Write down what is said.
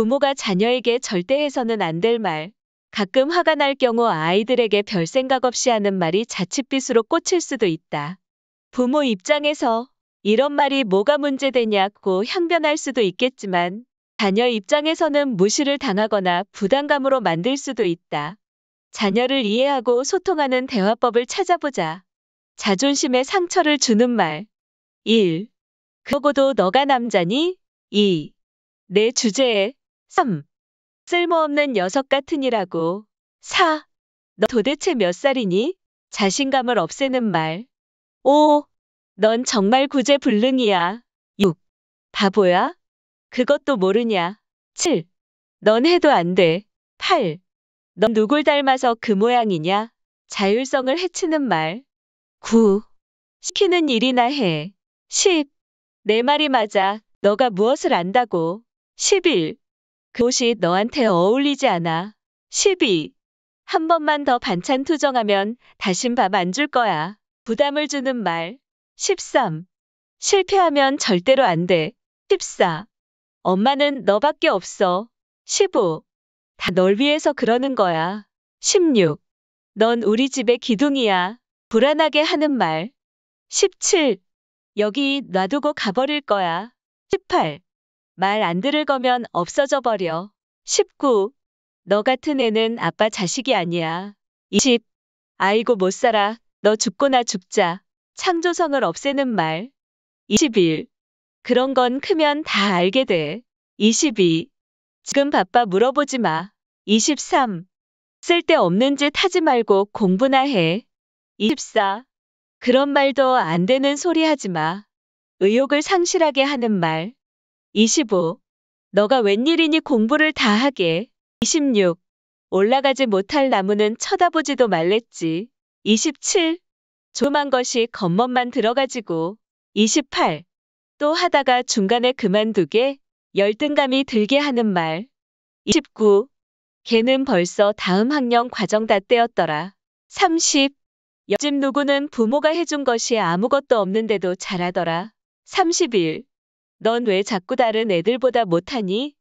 부모가 자녀에게 절대 해서는 안 될 말. 가끔 화가 날 경우 아이들에게 별 생각 없이 하는 말이 자칫빛으로 꽂힐 수도 있다. 부모 입장에서 이런 말이 뭐가 문제되냐고 향변할 수도 있겠지만 자녀 입장에서는 무시를 당하거나 부담감으로 만들 수도 있다. 자녀를 이해하고 소통하는 대화법을 찾아보자. 자존심에 상처를 주는 말. 1. 그러고도 너가 남자니? 2. 내 주제에 3. 쓸모없는 녀석 같으니라고. 4. 너 도대체 몇 살이니? 자신감을 없애는 말. 5. 넌 정말 구제불능이야. 6. 바보야? 그것도 모르냐. 7. 넌 해도 안 돼. 8. 넌 누굴 닮아서 그 모양이냐? 자율성을 해치는 말. 9. 시키는 일이나 해. 10. 내 말이 맞아. 너가 무엇을 안다고. 11. 그 옷이 너한테 어울리지 않아. 12. 한 번만 더 반찬 투정하면 다신 밥 안 줄 거야. 부담을 주는 말. 13. 실패하면 절대로 안 돼. 14. 엄마는 너밖에 없어. 15. 다 널 위해서 그러는 거야. 16. 넌 우리 집의 기둥이야. 불안하게 하는 말. 17. 여기 놔두고 가버릴 거야. 18. 말안 들을 거면 없어져 버려. 19. 너 같은 애는 아빠 자식이 아니야. 20. 아이고 못 살아. 너 죽거나 죽자. 창조성을 없애는 말. 21. 그런 건 크면 다 알게 돼. 22. 지금 바빠 물어보지 마. 23. 쓸데없는 짓 하지 말고 공부나 해. 24. 그런 말도 안 되는 소리 하지 마. 의욕을 상실하게 하는 말. 25. 너가 웬일이니 공부를 다 하게. 26. 올라가지 못할 나무는 쳐다보지도 말랬지. 27. 조만 것이 겉멋만 들어가지고. 28. 또 하다가 중간에 그만두게 열등감이 들게 하는 말. 29. 걔는 벌써 다음 학년 과정 다 떼었더라. 30. 옆집 누구는 부모가 해준 것이 아무것도 없는데도 잘하더라. 31. 넌왜 자꾸 다른 애들보다 못하니?